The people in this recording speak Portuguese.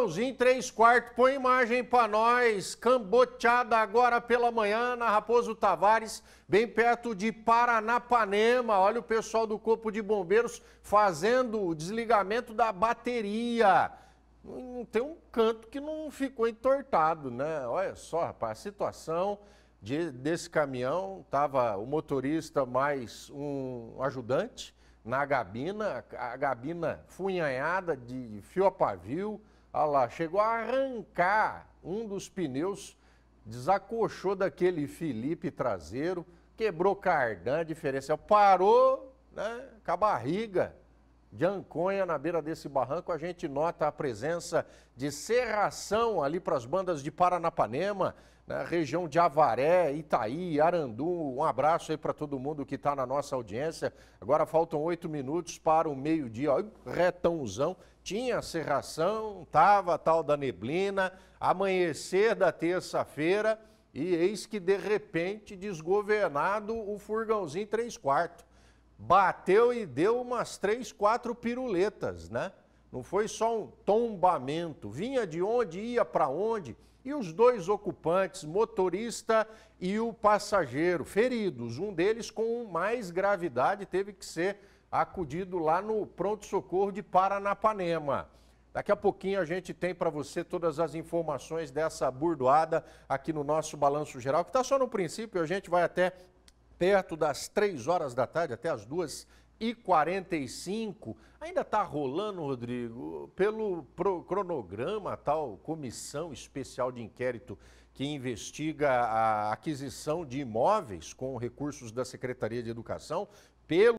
Leozinho 3 quartos, põe imagem para nós. Camboteada agora pela manhã na Raposo Tavares, bem perto de Paranapanema. Olha o pessoal do Corpo de Bombeiros fazendo o desligamento da bateria. Não hum, tem um canto que não ficou entortado, né? Olha só, rapaz, a situação de, desse caminhão. Tava o motorista mais um ajudante na gabina, a gabina funhanhada de fio a pavio. Olha lá, chegou a arrancar um dos pneus, desacochou daquele Felipe traseiro, quebrou cardan, diferencial, parou né, com a barriga de Anconha, na beira desse barranco, a gente nota a presença de serração ali para as bandas de Paranapanema, na né? região de Avaré, Itaí, Arandu Um abraço aí para todo mundo que está na nossa audiência. Agora faltam oito minutos para o meio-dia. retãozão. Tinha serração, tava a tal da neblina, amanhecer da terça-feira e eis que de repente desgovernado o furgãozinho 3 quartos bateu e deu umas três, quatro piruletas, né? Não foi só um tombamento, vinha de onde ia para onde, e os dois ocupantes, motorista e o passageiro, feridos, um deles com mais gravidade teve que ser acudido lá no pronto-socorro de Paranapanema. Daqui a pouquinho a gente tem para você todas as informações dessa burdoada aqui no nosso Balanço Geral, que está só no princípio, a gente vai até perto das 3 horas da tarde, até as 2 e 45 ainda está rolando, Rodrigo, pelo cronograma, a tal comissão especial de inquérito que investiga a aquisição de imóveis com recursos da Secretaria de Educação, pelo